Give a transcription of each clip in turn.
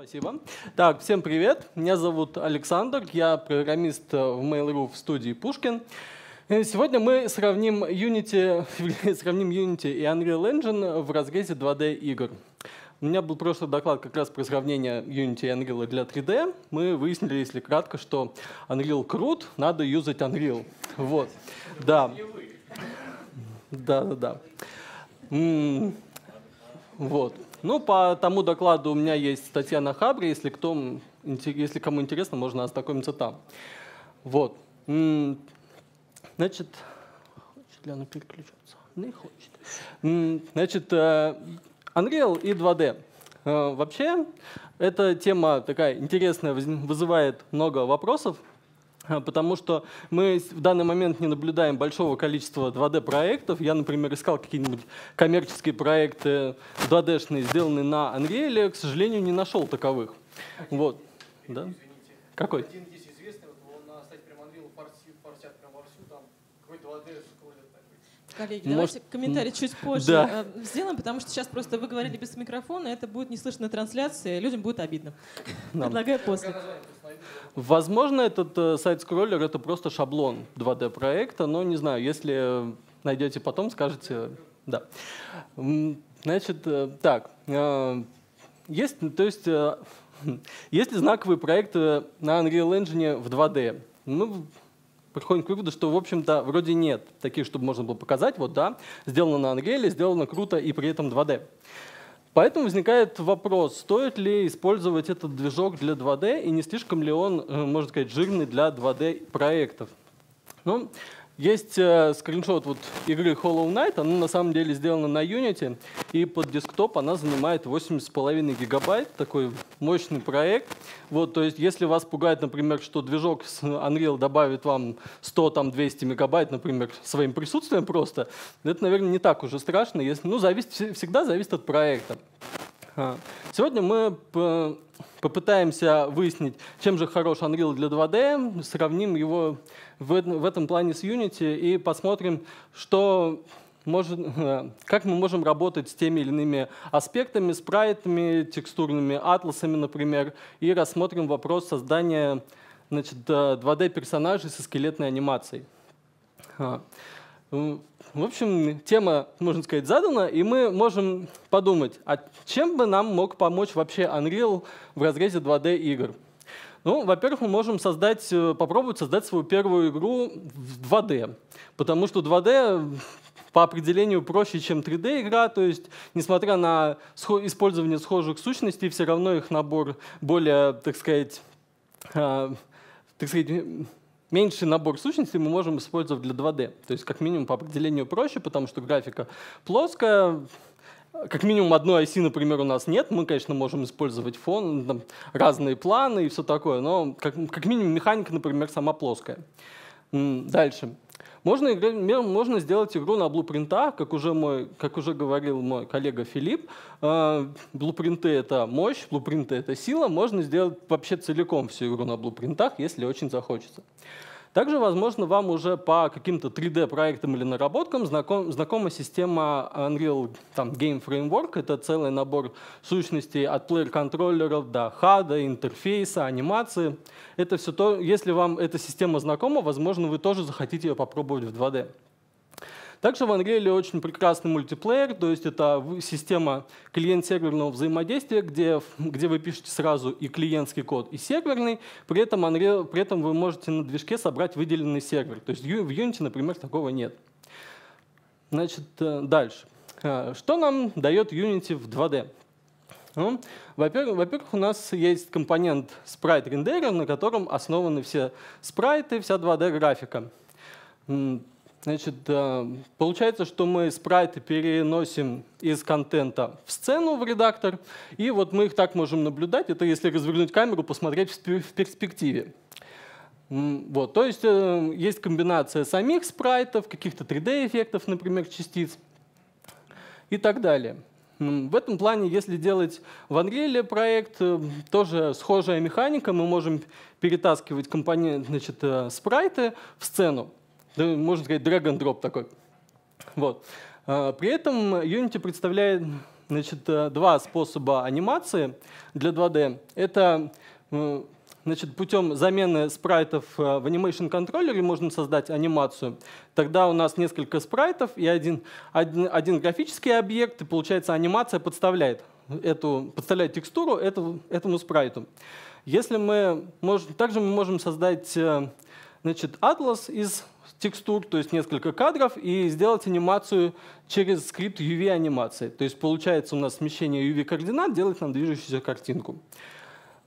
Спасибо. Так, всем привет. Меня зовут Александр, я программист э, в Mail.ru в студии Пушкин. Э, сегодня мы сравним Unity, сравним Unity и Unreal Engine в разрезе 2D игр. У меня был прошлый доклад как раз про сравнение Unity и Unreal для 3D. Мы выяснили, если кратко, что Unreal крут, надо юзать Unreal. Вот. Да. Да, да, да. Вот. Ну, по тому докладу у меня есть статья на Хабре, если, кто, если кому интересно, можно ознакомиться там. Вот. Значит, хочет ли она переключаться? Не хочет. Значит, э, Unreal и 2D. Э, вообще, эта тема такая интересная, вызывает много вопросов. потому что мы в данный момент не наблюдаем большого количества 2D-проектов. Я, например, искал какие-нибудь коммерческие проекты 2D-шные, сделанные на Unreal, к сожалению, не нашел таковых. Один, вот. Да? Извините. Какой? Один есть известный, вот он на сайте прям Unreal форсит, форсят прям вовсю, там какой 2D Коллеги, Может... давайте комментарий чуть позже да. Э, сделаем, потому что сейчас просто вы говорили без микрофона, это будет не слышно трансляции, людям будет обидно. Нам. Предлагаю после. Возможно, этот э, сайт-скроллер — это просто шаблон 2D-проекта, но не знаю, если найдете потом, скажете да. Значит, э, так, э, есть, то есть, есть ли знаковые проекты на Unreal Engine в 2D? Ну, приходим к выводу, что, в общем-то, вроде нет таких, чтобы можно было показать. Вот, да, сделано на Unreal, сделано круто и при этом 2D. Поэтому возникает вопрос, стоит ли использовать этот движок для 2D и не слишком ли он, э, можно сказать, жирный для 2D проектов. Ну, есть э, скриншот вот игры Hollow Knight, она на самом деле сделана на Unity, и под десктоп она занимает 8,5 гигабайт, такой мощный проект. Вот, то есть если вас пугает, например, что движок с Unreal добавит вам 100-200 мегабайт, например, своим присутствием просто, это, наверное, не так уже страшно. Если, ну, зависит, всегда зависит от проекта. А. Сегодня мы попытаемся выяснить, чем же хорош Unreal для 2D, сравним его в этом плане с Unity и посмотрим, что может, э, как мы можем работать с теми или иными аспектами, спрайтами, текстурными атласами, например, и рассмотрим вопрос создания значит, 2D-персонажей э, со скелетной анимацией. А. В общем, тема, можно сказать, задана, и мы можем подумать, а чем бы нам мог помочь вообще Unreal в разрезе 2D игр? Ну, во-первых, мы можем создать, э, попробовать создать свою первую игру в 2D, потому что 2D по определению проще, чем 3D-игра, то есть, несмотря на использование схожих сущностей, все равно их набор более, так сказать, а, так сказать, меньший набор сущностей мы можем использовать для 2D. То есть как минимум по определению проще, потому что графика плоская, как минимум одной оси, например, у нас нет. Мы, конечно, можем использовать фон, ну, там, разные планы и все такое, но как, как минимум механика, например, сама плоская. Дальше. Можно, можно сделать игру на блупринтах, как уже, мой, как уже говорил мой коллега Филипп. А, блупринты — это мощь, блупринты — это сила. Можно сделать вообще целиком всю игру на блупринтах, если очень захочется. Также, возможно, вам уже по каким-то 3D-проектам или наработкам знаком, знакома система Unreal там, Game Framework. Это целый набор сущностей от плеер-контроллеров до хада, интерфейса, анимации. Это все то, если вам эта система знакома, возможно, вы тоже захотите ее попробовать в 2D. Также в Unreal очень прекрасный мультиплеер, то есть это система клиент-серверного взаимодействия, где, где вы пишете сразу и клиентский код, и серверный, при этом, Unreal, при этом вы можете на движке собрать выделенный сервер. То есть в Unity, например, такого нет. Значит, э, дальше. Э, что нам дает Unity в 2D? Ну, во-первых, у нас есть компонент Sprite рендера, на котором основаны все спрайты, вся 2D-графика. Значит, э, получается, что мы спрайты переносим из контента в сцену, в редактор, и вот мы их так можем наблюдать. Это если развернуть камеру, посмотреть в перспективе. Вот, то есть э, есть комбинация самих спрайтов, каких-то 3D-эффектов, например, частиц и так далее. В этом плане, если делать в Unreal проект, э, тоже схожая механика, мы можем перетаскивать компонент, значит, спрайты в сцену да, можно сказать, drag and drop такой. Вот. А, при этом Unity представляет значит, э, два способа анимации для 2D. Это э, значит, путем замены спрайтов э, в Animation Controller можно создать анимацию. Тогда у нас несколько спрайтов и один, один, один графический объект, и получается анимация подставляет эту, подставляет текстуру этому, этому спрайту. Если мы можем, также мы можем создать значит, атлас из текстур, то есть несколько кадров, и сделать анимацию через скрипт UV-анимации. То есть получается у нас смещение UV-координат делать нам движущуюся картинку.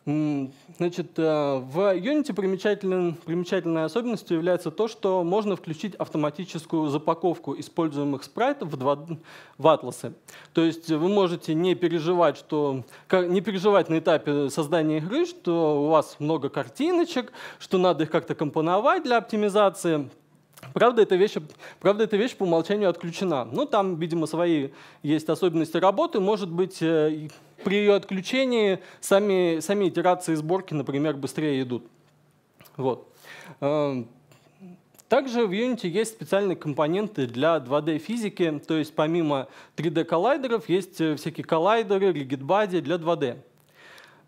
Значит, э, в Unity примечателен, примечательной особенностью является то, что можно включить автоматическую запаковку используемых спрайтов в, 2, в атласы. То есть вы можете не переживать, что, не переживать на этапе создания игры, что у вас много картиночек, что надо их как-то компоновать для оптимизации. Правда эта, вещь, правда, эта вещь по умолчанию отключена. ну там, видимо, свои есть особенности работы. Может быть, э, при ее отключении сами, сами итерации сборки, например, быстрее идут. Вот. Эм, также в Unity есть специальные компоненты для 2D-физики, то есть помимо 3D-коллайдеров есть э, всякие коллайдеры, rigidbody для 2D.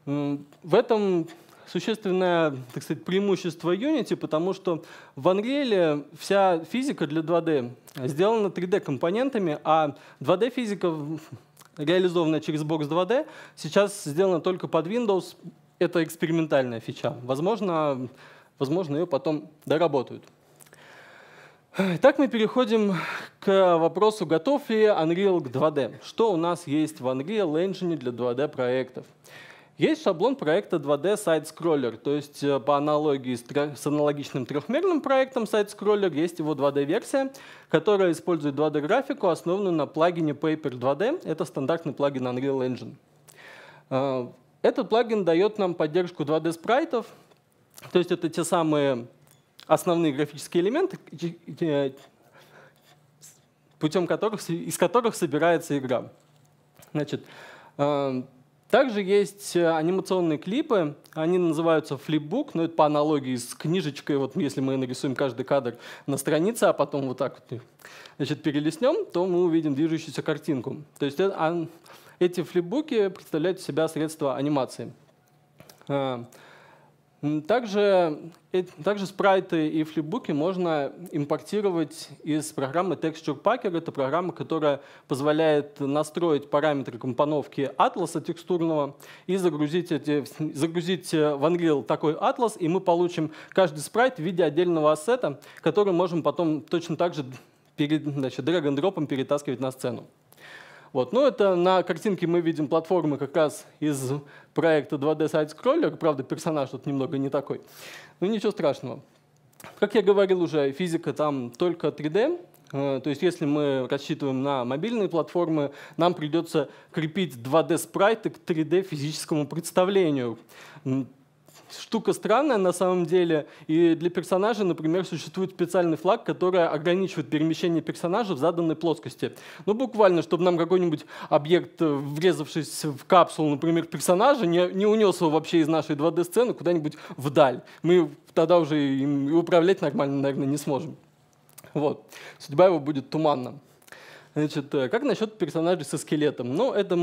В этом существенное, так сказать, преимущество Unity, потому что в Unreal вся физика для 2D сделана 3D-компонентами, а 2D-физика, реализованная через Box 2D, сейчас сделана только под Windows. Это экспериментальная фича. Возможно, возможно ее потом доработают. Так мы переходим к вопросу, готов ли Unreal к 2D. Что у нас есть в Unreal Engine для 2D проектов? Есть шаблон проекта 2D сайт-скроллер, то есть э, по аналогии с, с аналогичным трехмерным проектом сайт-скроллер есть его 2D-версия, которая использует 2D-графику, основанную на плагине Paper 2D. Это стандартный плагин Unreal Engine. Э, этот плагин дает нам поддержку 2D-спрайтов, то есть это те самые основные графические элементы, э, путем которых, из которых собирается игра. Значит, также есть э, анимационные клипы, они называются флипбук, но это по аналогии с книжечкой, вот если мы нарисуем каждый кадр на странице, а потом вот так вот э, значит, перелистнем, то мы увидим движущуюся картинку. То есть э, эти флипбуки представляют из себя средства анимации. Также, э, также спрайты и флипбуки можно импортировать из программы Texture Packer. Это программа, которая позволяет настроить параметры компоновки атласа текстурного и загрузить, эти, загрузить э, в Unreal такой атлас, и мы получим каждый спрайт в виде отдельного ассета, который можем потом точно так же перед, значит, драг-н-дропом перетаскивать на сцену. Вот. Но ну, это на картинке мы видим платформы как раз из проекта 2D Side Scroller. Правда, персонаж тут немного не такой. Но ну, ничего страшного. Как я говорил уже, физика там только 3D. Э, то есть если мы рассчитываем на мобильные платформы, нам придется крепить 2D-спрайты к 3D-физическому представлению штука странная на самом деле. И для персонажа, например, существует специальный флаг, который ограничивает перемещение персонажа в заданной плоскости. Ну, буквально, чтобы нам какой-нибудь объект, э, врезавшись в капсулу, например, персонажа, не, не унес его вообще из нашей 2D-сцены куда-нибудь вдаль. Мы тогда уже им и управлять нормально, наверное, не сможем. Вот. Судьба его будет туманна. Значит, э, как насчет персонажей со скелетом? Ну, это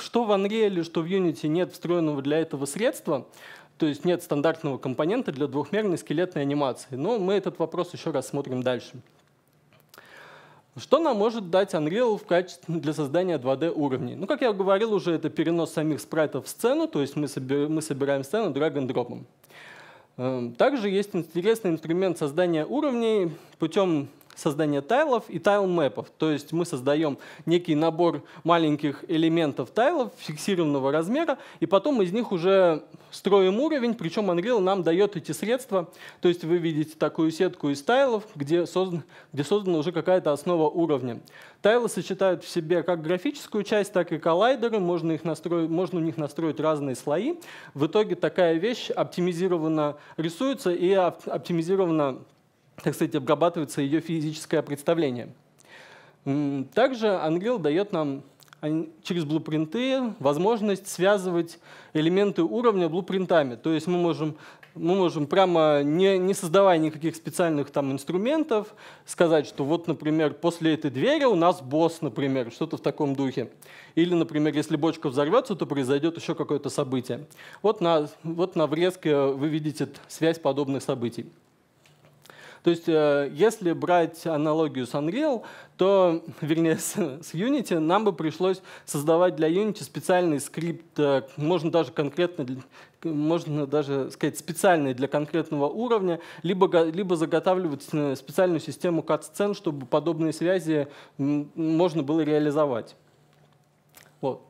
что в Unreal, что в Unity нет встроенного для этого средства. То есть нет стандартного компонента для двухмерной скелетной анимации. Но мы этот вопрос еще рассмотрим дальше. Что нам может дать Unreal в качестве для создания 2 d уровней? Ну, как я говорил уже, это перенос самих спрайтов в сцену, то есть мы, собер, мы собираем сцену драг-н-дропом. Эм, также есть интересный инструмент создания уровней путем создания тайлов и тайл-мэпов. То есть мы создаем некий набор маленьких элементов тайлов фиксированного размера, и потом из них уже строим уровень, причем Unreal нам дает эти средства. То есть вы видите такую сетку из тайлов, где, создан, где создана уже какая-то основа уровня. Тайлы сочетают в себе как графическую часть, так и коллайдеры. Можно, их настроить, можно у них настроить разные слои. В итоге такая вещь оптимизированно рисуется и оптимизированно так сказать, обрабатывается ее физическое представление. Также Unreal дает нам через блупринты возможность связывать элементы уровня блупринтами. То есть мы можем, мы можем прямо не, не создавая никаких специальных там инструментов, сказать, что вот, например, после этой двери у нас босс, например, что-то в таком духе. Или, например, если бочка взорвется, то произойдет еще какое-то событие. Вот на, вот на врезке вы видите связь подобных событий. То есть э, если брать аналогию с Unreal, то, вернее, с, Unity, нам бы пришлось создавать для Unity специальный скрипт, э, можно даже конкретно можно даже сказать, специальный для конкретного уровня, либо, либо заготавливать э, специальную систему кат-сцен, чтобы подобные связи можно было реализовать. Вот.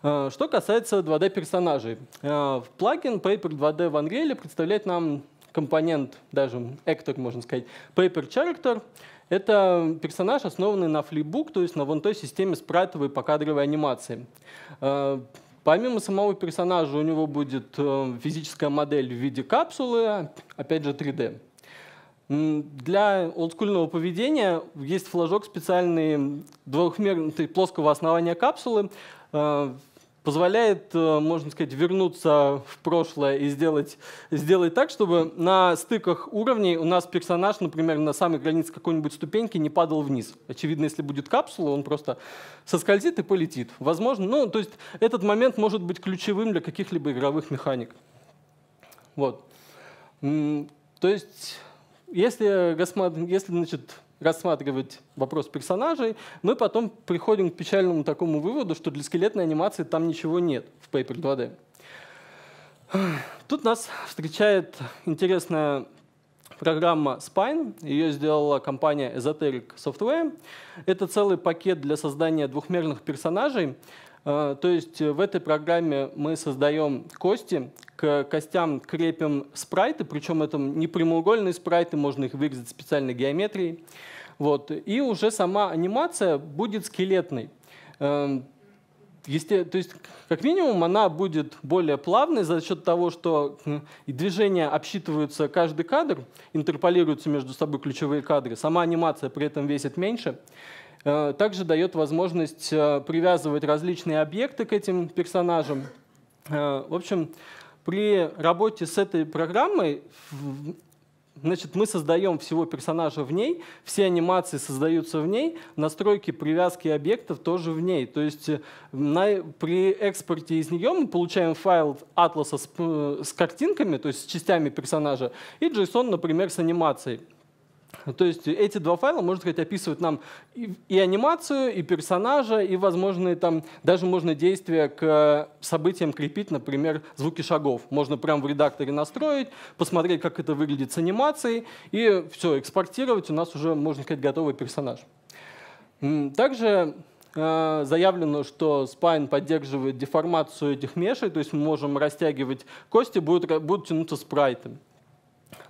Что касается 2D персонажей. Плагин Paper 2D в Unreal представляет нам компонент, даже эктор, можно сказать, paper character. Это персонаж, основанный на флипбук, то есть на вон той системе спрайтовой покадровой анимации. Э, помимо самого персонажа у него будет э, физическая модель в виде капсулы, опять же 3D. Для олдскульного поведения есть флажок специальный двухмерный плоского основания капсулы, э, позволяет, э, можно сказать, вернуться в прошлое и сделать, сделать так, чтобы на стыках уровней у нас персонаж, например, на самой границе какой-нибудь ступеньки не падал вниз. Очевидно, если будет капсула, он просто соскользит и полетит. Возможно, ну, то есть этот момент может быть ключевым для каких-либо игровых механик. Вот. То есть, если, если значит, рассматривать вопрос персонажей, мы потом приходим к печальному такому выводу, что для скелетной анимации там ничего нет в Paper 2D. Тут нас встречает интересная программа Spine. Ее сделала компания Esoteric Software. Это целый пакет для создания двухмерных персонажей. Э, то есть э, в этой программе мы создаем кости, к костям крепим спрайты, причем это не прямоугольные спрайты, можно их вырезать специальной геометрией. Вот. И уже сама анимация будет скелетной. Эм, есте... То есть, как минимум, она будет более плавной за счет того, что э, движения обсчитываются каждый кадр, интерполируются между собой ключевые кадры, сама анимация при этом весит меньше. Э, также дает возможность э, привязывать различные объекты к этим персонажам. Э, в общем, при работе с этой программой Значит, мы создаем всего персонажа в ней, все анимации создаются в ней, настройки привязки объектов тоже в ней. То есть на, при экспорте из нее мы получаем файл атласа с, с картинками, то есть с частями персонажа, и JSON, например, с анимацией. То есть эти два файла, можно сказать, описывают нам и, и анимацию, и персонажа, и возможные там, даже можно действия к событиям крепить, например, звуки шагов. Можно прямо в редакторе настроить, посмотреть, как это выглядит с анимацией, и все, экспортировать, у нас уже, можно сказать, готовый персонаж. Также э, заявлено, что Spine поддерживает деформацию этих мешей, то есть мы можем растягивать кости, будут, будут тянуться спрайтами.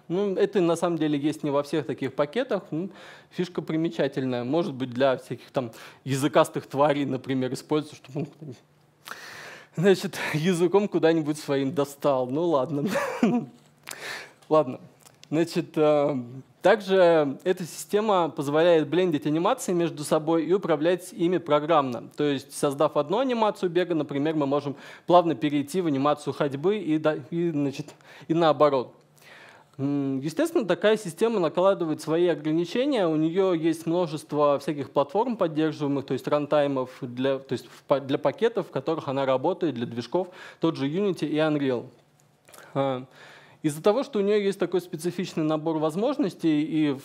Ну, это на самом деле есть не во всех таких пакетах. Ну, фишка примечательная. Может быть, для всяких там языкастых тварей, например, используется, чтобы он значит, языком куда-нибудь своим достал. Ну ладно. Ладно. Значит, э, также эта система позволяет блендить анимации между собой и управлять ими программно. То есть, создав одну анимацию бега, например, мы можем плавно перейти в анимацию ходьбы и, и, значит, и наоборот. Естественно, такая система накладывает свои ограничения. У нее есть множество всяких платформ поддерживаемых, то есть рантаймов для, то есть для пакетов, в которых она работает, для движков, тот же Unity и Unreal. А, из-за того, что у нее есть такой специфичный набор возможностей и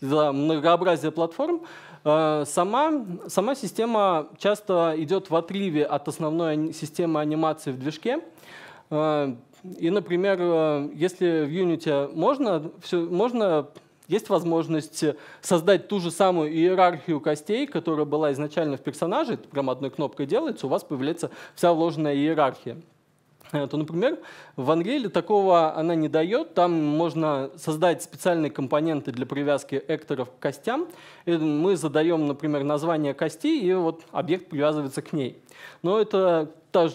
за многообразие платформ, а, сама, сама система часто идет в отрыве от основной системы анимации в движке. А, и, например, э, если в Unity можно, все, можно есть возможность создать ту же самую иерархию костей, которая была изначально в персонаже, это прям одной кнопкой делается, у вас появляется вся вложенная иерархия. Э, то, например, в Unreal такого она не дает. Там можно создать специальные компоненты для привязки экторов к костям. И мы задаем, например, название кости, и вот объект привязывается к ней. Но это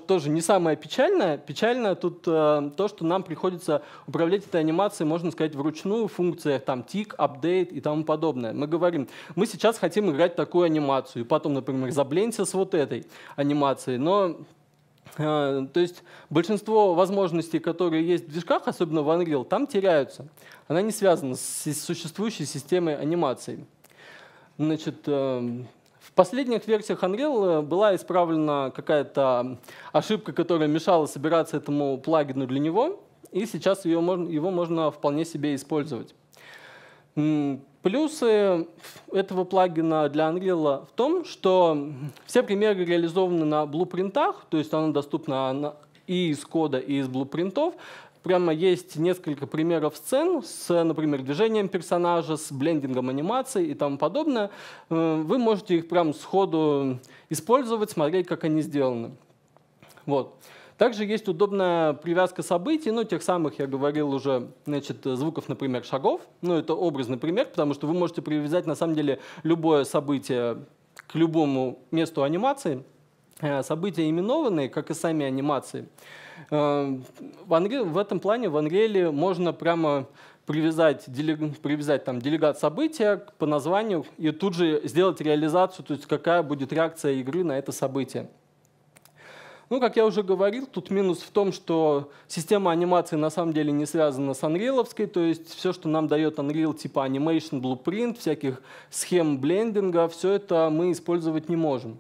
тоже не самое печальное. Печальное тут э, то, что нам приходится управлять этой анимацией, можно сказать, вручную в функциях там тик, апдейт и тому подобное. Мы говорим, мы сейчас хотим играть такую анимацию, и потом, например, заблендься с вот этой анимацией, но а, то есть большинство возможностей, которые есть в движках, особенно в Unreal, там теряются. Она не связана с существующей системой анимации. Значит, эм, в последних версиях Unreal э, была исправлена какая-то ошибка, которая мешала собираться этому плагину для него, и сейчас ее можно, его можно вполне себе использовать. Плюсы этого плагина для Unreal в том, что все примеры реализованы на блупринтах, то есть оно доступно и из кода, и из блупринтов. Прямо есть несколько примеров сцен с, например, движением персонажа, с блендингом анимации и тому подобное. Э, вы можете их прямо сходу использовать, смотреть, как они сделаны. Вот. Также есть удобная привязка событий, ну, тех самых, я говорил уже, значит, звуков, например, шагов. Ну, это образный пример, потому что вы можете привязать, на самом деле, любое событие к любому месту анимации. Э, события именованные, как и сами анимации. Э, в в этом плане в Unreal можно прямо привязать, делег, привязать там, делегат события по названию и тут же сделать реализацию, то есть какая будет реакция игры на это событие. Ну, как я уже говорил, тут минус в том, что система анимации на самом деле не связана с Анриловской, то есть все, что нам дает Unreal, типа Animation Blueprint, всяких схем блендинга, все это мы использовать не можем.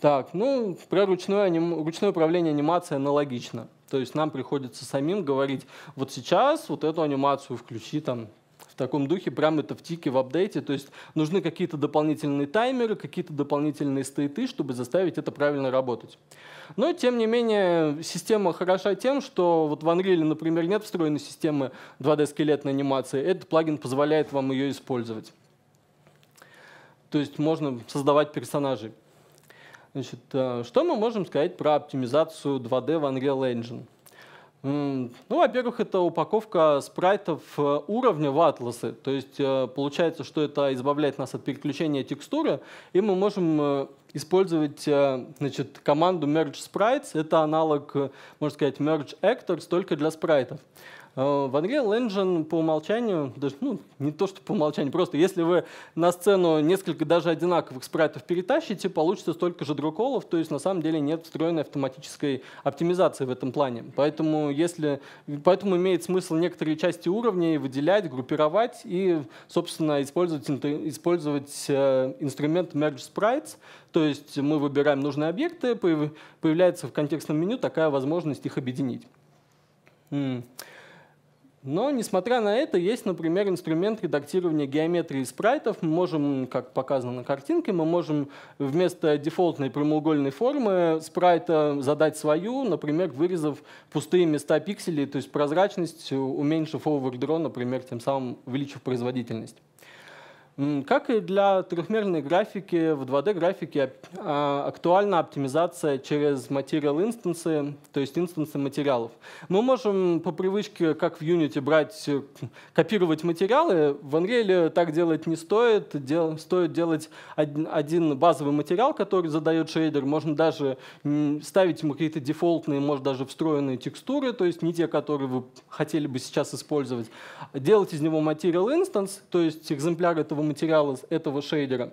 Так, ну, про ручное, аним... ручное управление анимацией аналогично. То есть нам приходится самим говорить, вот сейчас вот эту анимацию включи там таком духе, прям это в тике в апдейте. То есть нужны какие-то дополнительные таймеры, какие-то дополнительные стейты, чтобы заставить это правильно работать. Но, тем не менее, система хороша тем, что вот в Unreal, например, нет встроенной системы 2D-скелетной анимации. Этот плагин позволяет вам ее использовать. То есть можно создавать персонажей. Значит, э, что мы можем сказать про оптимизацию 2D в Unreal Engine? Ну, во-первых, это упаковка спрайтов э, уровня в атласы. То есть э, получается, что это избавляет нас от переключения текстуры, и мы можем э, использовать значит, команду merge sprites. Это аналог, можно сказать, merge actors только для спрайтов. Э, в Unreal Engine по умолчанию, даже, ну, не то, что по умолчанию, просто если вы на сцену несколько даже одинаковых спрайтов перетащите, получится столько же друколов, то есть на самом деле нет встроенной автоматической оптимизации в этом плане. Поэтому, если, поэтому имеет смысл некоторые части уровней выделять, группировать и, собственно, использовать, использовать э, инструмент Merge Sprites, то есть мы выбираем нужные объекты, появляется в контекстном меню такая возможность их объединить. Но, несмотря на это, есть, например, инструмент редактирования геометрии спрайтов. Мы можем, как показано на картинке, мы можем вместо дефолтной прямоугольной формы спрайта задать свою, например, вырезав пустые места пикселей, то есть прозрачность, уменьшив овердро, например, тем самым увеличив производительность. Как и для трехмерной графики, в 2D-графике а, актуальна оптимизация через материал инстансы, то есть инстансы материалов. Мы можем по привычке, как в Unity, брать, копировать материалы. В Unreal так делать не стоит. Дел, стоит делать один базовый материал, который задает шейдер. Можно даже ставить ему какие-то дефолтные, может, даже встроенные текстуры, то есть не те, которые вы хотели бы сейчас использовать. Делать из него материал инстанс, то есть экземпляр этого этого материала, этого шейдера,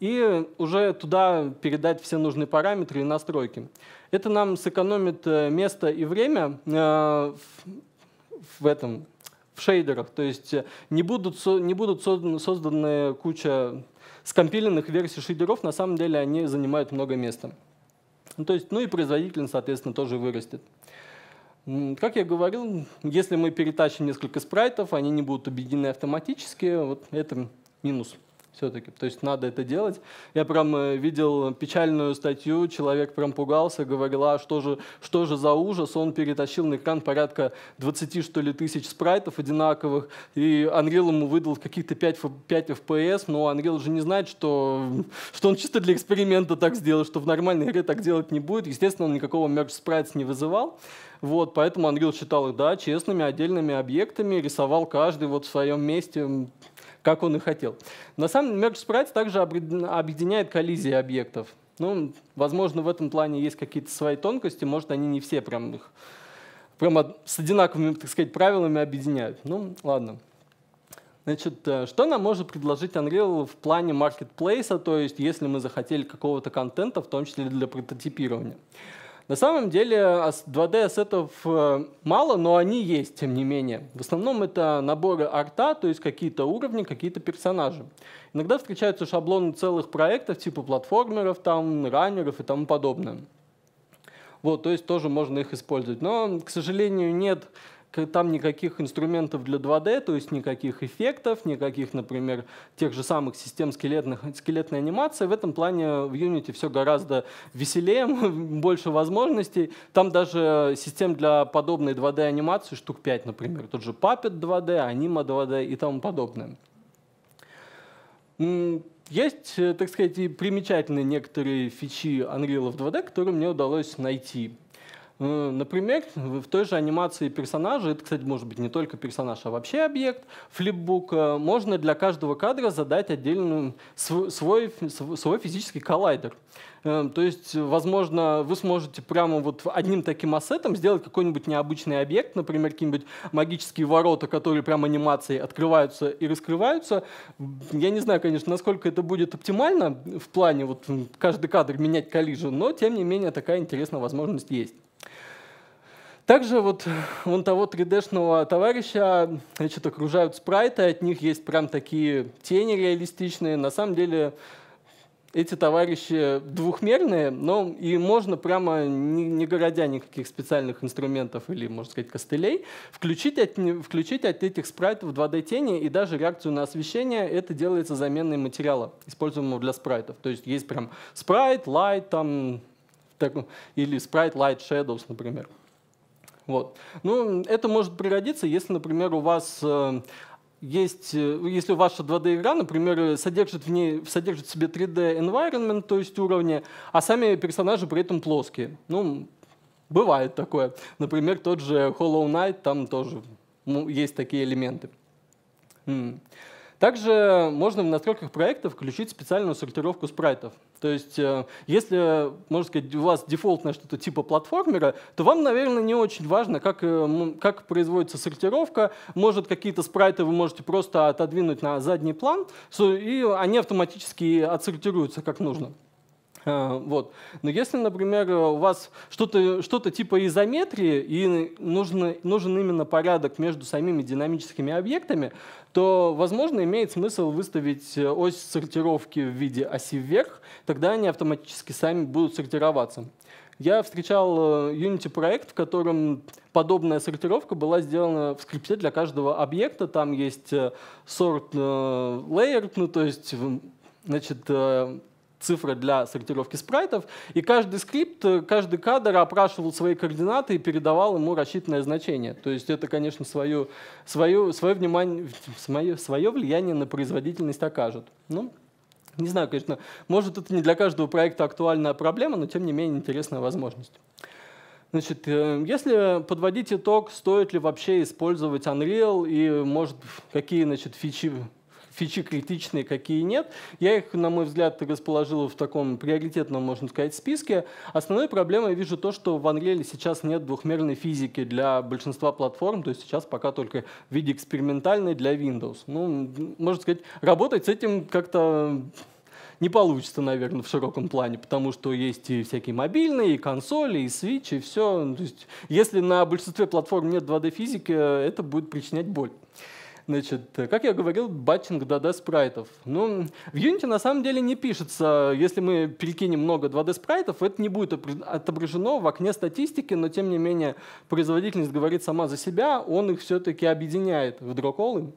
и уже туда передать все нужные параметры и настройки. Это нам сэкономит э, место и время э, в этом в шейдерах, то есть э, не будут, не будут созданы, созданы куча скомпиленных версий шейдеров, на самом деле они занимают много места. Ну, то есть, ну и производительность, соответственно, тоже вырастет. Как я говорил, если мы перетащим несколько спрайтов, они не будут объединены автоматически. Вот это минус все-таки. То есть надо это делать. Я прям э, видел печальную статью, человек прям пугался, говорил, а что же, что же за ужас, он перетащил на экран порядка 20, что ли, тысяч спрайтов одинаковых, и Unreal ему выдал каких-то 5, 5 FPS, но Unreal же не знает, что, что он чисто для эксперимента так сделал, что в нормальной игре так делать не будет. Естественно, он никакого мерч спрайтс не вызывал. Вот, поэтому Unreal считал их, да, честными отдельными объектами, рисовал каждый вот в своем месте как он и хотел. На самом деле, Merge Sprite также объединяет коллизии объектов. Ну, возможно, в этом плане есть какие-то свои тонкости, может, они не все прям их прямо с одинаковыми, так сказать, правилами объединяют. Ну, ладно. Значит, э, что нам может предложить Unreal в плане маркетплейса, то есть если мы захотели какого-то контента, в том числе для прототипирования? На самом деле 2D ассетов э, мало, но они есть, тем не менее. В основном это наборы арта, то есть какие-то уровни, какие-то персонажи. Иногда встречаются шаблоны целых проектов, типа платформеров, там, раннеров и тому подобное. Вот, то есть тоже можно их использовать. Но, к сожалению, нет там никаких инструментов для 2D, то есть никаких эффектов, никаких, например, тех же самых систем скелетных, скелетной анимации. В этом плане в Unity все гораздо веселее, больше возможностей. Там даже систем для подобной 2D анимации штук 5, например. Тот же Puppet 2D, Anima 2D и тому подобное. Есть, э, так сказать, и примечательные некоторые фичи Unreal 2D, которые мне удалось найти. Э, например, в той же анимации персонажа, это, кстати, может быть не только персонаж, а вообще объект флипбука, э, можно для каждого кадра задать отдельный свой, свой физический коллайдер. Э, то есть, возможно, вы сможете прямо вот одним таким ассетом сделать какой-нибудь необычный объект, например, какие-нибудь магические ворота, которые прямо анимацией открываются и раскрываются. Я не знаю, конечно, насколько это будет оптимально в плане вот каждый кадр менять коллижу, но, тем не менее, такая интересная возможность есть. Также вот э, вон того 3D-шного товарища значит, окружают спрайты, от них есть прям такие тени реалистичные. На самом деле эти товарищи двухмерные, но и можно прямо, не, не городя никаких специальных инструментов или, можно сказать, костылей, включить от, включить от этих спрайтов 2D-тени и даже реакцию на освещение. Это делается заменой материала, используемого для спрайтов. То есть есть прям спрайт, лайт, там, так, или спрайт, лайт, shadows, например. Вот. Ну, это может пригодиться, если, например, у вас э, есть, э, если ваша 2D-игра, например, содержит в ней, содержит в себе 3D environment, то есть уровни, а сами персонажи при этом плоские. Ну, бывает такое. Например, тот же Hollow Knight, там тоже ну, есть такие элементы. Также можно в настройках проекта включить специальную сортировку спрайтов. То есть, э, если, можно сказать, у вас дефолтное что-то типа платформера, то вам, наверное, не очень важно, как, э, как производится сортировка. Может, какие-то спрайты вы можете просто отодвинуть на задний план, и они автоматически отсортируются как нужно. А, вот. Но если, например, у вас что-то что типа изометрии и нужно, нужен именно порядок между самими динамическими объектами, то, возможно, имеет смысл выставить ось сортировки в виде оси вверх, тогда они автоматически сами будут сортироваться. Я встречал э, Unity проект, в котором подобная сортировка была сделана в скрипте для каждого объекта. Там есть sort э, э, layer, ну то есть значит, цифра для сортировки спрайтов, и каждый скрипт, э, каждый кадр опрашивал свои координаты и передавал ему рассчитанное значение. То есть это, конечно, свое, свое, свое, внимание, свое, свое влияние на производительность окажет. Ну, не знаю, конечно, может это не для каждого проекта актуальная проблема, но тем не менее интересная возможность. Значит, э, если подводить итог, стоит ли вообще использовать Unreal и, может, какие значит, фичи фичи критичные, какие нет. Я их, на мой взгляд, расположил в таком приоритетном, можно сказать, списке. Основной проблемой я вижу то, что в Unreal сейчас нет двухмерной физики для большинства платформ, то есть сейчас пока только в виде экспериментальной для Windows. Ну, можно сказать, работать с этим как-то не получится, наверное, в широком плане, потому что есть и всякие мобильные, и консоли, и свитчи, и все. То есть, если на большинстве платформ нет 2D-физики, э, это будет причинять боль. Значит, э, как я говорил, батчинг 2D спрайтов. Ну, в Unity на самом деле не пишется. Если мы перекинем много 2D спрайтов, это не будет отображено в окне статистики, но тем не менее производительность говорит сама за себя, он их все-таки объединяет в дроколы.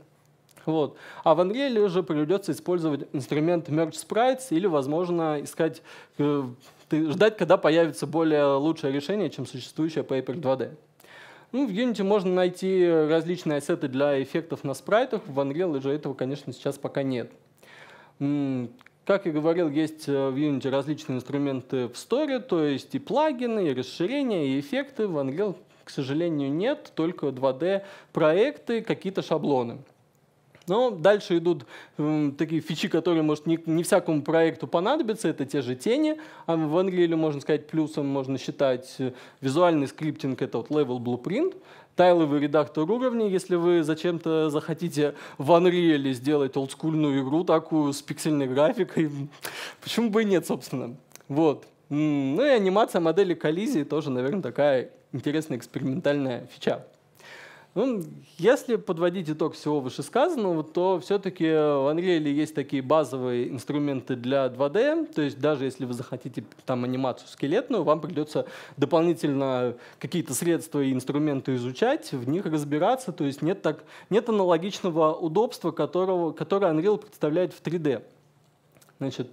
Вот. А в Unreal уже придется использовать инструмент Merge Sprites или, возможно, искать, э, ждать, когда появится более лучшее решение, чем существующее Paper 2D. Ну, в Unity можно найти различные ассеты для эффектов на спрайтах. В Unreal же этого, конечно, сейчас пока нет. Как я говорил, есть э, в Unity различные инструменты в Store, то есть и плагины, и расширения, и эффекты. В Unreal, к сожалению, нет, только 2D-проекты, какие-то шаблоны. Но дальше идут э, такие фичи, которые, может, не, не всякому проекту понадобятся. Это те же тени. А в Unreal можно сказать, плюсом можно считать э, визуальный скриптинг — это вот level blueprint тайловый редактор уровней, если вы зачем-то захотите в Unreal сделать олдскульную игру такую с пиксельной графикой, почему бы и нет, собственно. Вот. Ну и анимация модели коллизии тоже, наверное, такая интересная экспериментальная фича. Ну, если подводить итог всего вышесказанного, то все-таки в Unreal есть такие базовые инструменты для 2D, то есть даже если вы захотите там анимацию скелетную, вам придется дополнительно какие-то средства и инструменты изучать, в них разбираться, то есть нет, так, нет аналогичного удобства, которого, которое Unreal представляет в 3D. Значит,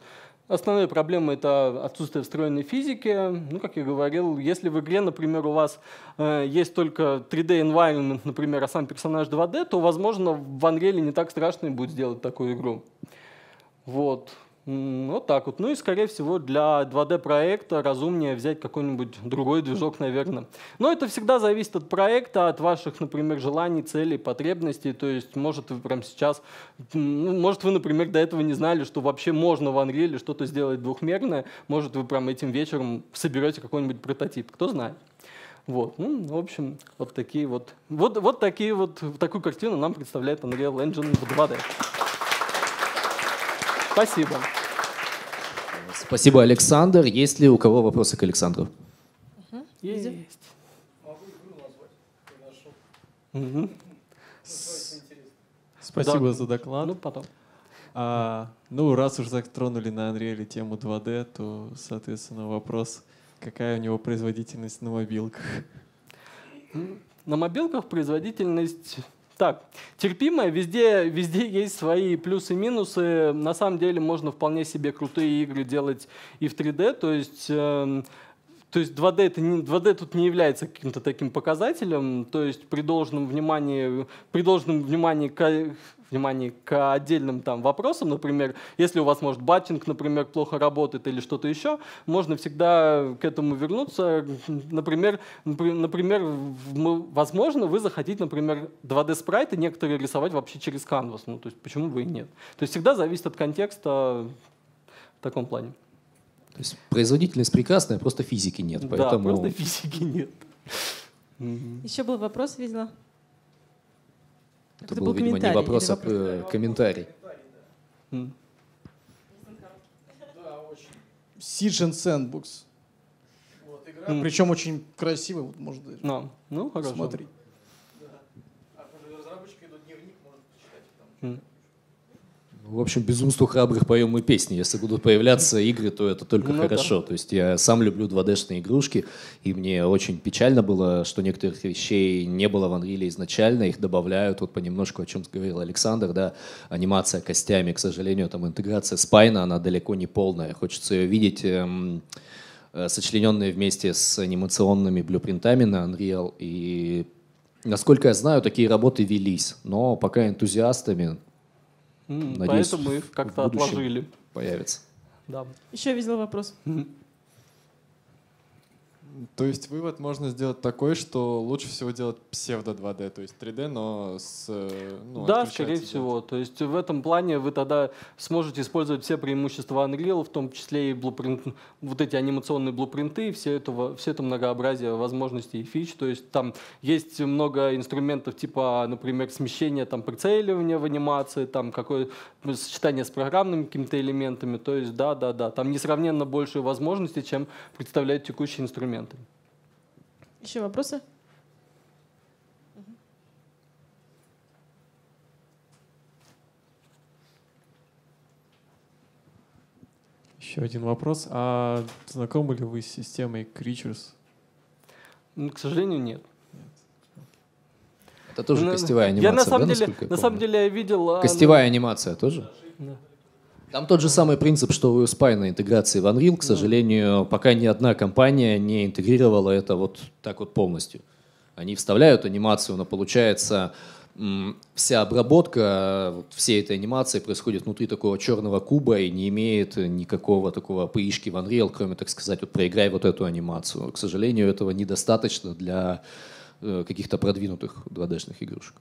Основная проблема – это отсутствие встроенной физики. Ну, как я говорил, если в игре, например, у вас э, есть только 3D environment, например, а сам персонаж 2D, то, возможно, в Unreal не так страшно будет сделать такую игру. Вот. Вот так вот. Ну и, скорее всего, для 2D-проекта разумнее взять какой-нибудь другой движок, наверное. Но это всегда зависит от проекта, от ваших, например, желаний, целей, потребностей. То есть, может, вы прямо сейчас... Ну, может, вы, например, до этого не знали, что вообще можно в Unreal что-то сделать двухмерное. Может, вы прям этим вечером соберете какой-нибудь прототип. Кто знает. Вот, ну, в общем, вот такие вот, вот, вот такие вот, такую картину нам представляет Unreal Engine в 2D. Спасибо. Спасибо, Александр. Есть ли у кого вопросы к Александру? Есть. Ну, а спасибо за доклад. Ну, потом. А, ну, раз уж затронули на Unreal тему 2D, то, соответственно, вопрос, какая у него производительность на мобилках? На мобилках производительность так, терпимое, везде, везде есть свои плюсы и минусы. На самом деле можно вполне себе крутые игры делать и в 3D, то есть... Эм, то есть 2D, это не, 2D тут не является каким-то таким показателем, то есть при должном внимании, при должном внимании к, внимании к отдельным там вопросам, например, если у вас, может, батчинг, например, плохо работает или что-то еще, можно всегда к этому вернуться. Например, например, возможно, вы захотите, например, 2D спрайты некоторые рисовать вообще через Canvas, ну то есть почему бы и нет. То есть всегда зависит от контекста в таком плане. То есть производительность прекрасная, просто физики нет. Поэтому... Да, просто физики нет. Еще был вопрос, видела? Это, Это был, был видимо, не вопрос, а э, комментарий. Сиджен Сэндбукс. mm. Причем очень красивый, вот можно даже no. ну, хорошо. смотреть. Да. А разработчики идут дневник, можно почитать. Там, mm. В общем, безумству храбрых поем мы песни. Если будут появляться игры, то это только ну, хорошо. Да. То есть я сам люблю 2D-шные игрушки, и мне очень печально было, что некоторых вещей не было в Unreal изначально, их добавляют. Вот понемножку, о чем говорил Александр, да, анимация костями, к сожалению, там интеграция спайна, она далеко не полная. Хочется ее видеть эм, э, сочлененные вместе с анимационными блюпринтами на Unreal. И, насколько я знаю, такие работы велись, но пока энтузиастами Надеюсь, Поэтому их как-то отложили. Появится. Да. Еще я видела вопрос. То есть вывод можно сделать такой, что лучше всего делать псевдо 2D, то есть 3D, но с... Э, ну, да, скорее от всего. То есть в этом плане вы тогда сможете использовать все преимущества Unreal, в том числе и блупринт, вот эти анимационные блупринты, все это, все это многообразие возможностей и фич. То есть там есть много инструментов типа, например, смещения, там прицеливания в анимации, там какое сочетание с программными какими-то элементами. То есть да, да, да. Там несравненно больше возможностей, чем представляет текущий инструмент варианты. Еще вопросы? Еще один вопрос. А знакомы ли вы с системой Creatures? Ну, к сожалению, нет. Это тоже ну, костевая анимация, я на самом да, деле, На самом деле я видел... А, костевая ну, анимация тоже? Да. Там тот же самый принцип, что у спайна интеграции в Unreal, к сожалению, пока ни одна компания не интегрировала это вот так вот полностью. Они вставляют анимацию, но получается вся обработка всей этой анимации происходит внутри такого черного куба и не имеет никакого такого пышки в Unreal, кроме, так сказать, вот проиграй вот эту анимацию. К сожалению, этого недостаточно для э, каких-то продвинутых 2D-шных игрушек.